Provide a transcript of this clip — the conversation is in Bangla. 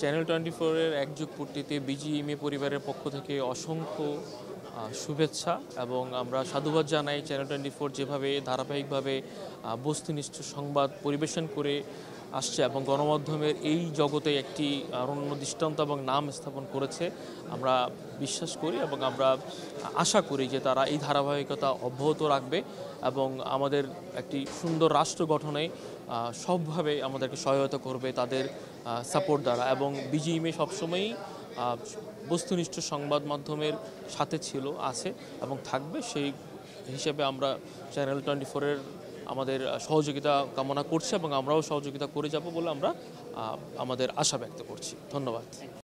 চ্যানেল টোয়েন্টি ফোরের একযুগ পূর্তিতে বিজিএমএ পরিবারের পক্ষ থেকে অসংখ্য শুভেচ্ছা এবং আমরা সাধুবাদ জানাই চ্যানেল টোয়েন্টি ফোর যেভাবে ধারাবাহিকভাবে বস্তুনিষ্ঠ সংবাদ পরিবেশন করে আসছে এবং গণমাধ্যমের এই জগতে একটি অনন্য দৃষ্টান্ত এবং নাম স্থাপন করেছে আমরা বিশ্বাস করি এবং আমরা আশা করি যে তারা এই ধারাবাহিকতা অব্যাহত রাখবে এবং আমাদের একটি সুন্দর রাষ্ট্র গঠনে সবভাবে আমাদেরকে সহায়তা করবে তাদের সাপোর্ট দ্বারা এবং বিজিএমএ সবসময়ই বস্তুনিষ্ঠ সংবাদ মাধ্যমের সাথে ছিল আছে এবং থাকবে সেই হিসেবে আমরা চ্যানেল টোয়েন্টি ফোরের আমাদের সহযোগিতা কামনা করছে এবং আমরাও সহযোগিতা করে যাব বলে আমরা আমাদের আশা ব্যক্ত করছি ধন্যবাদ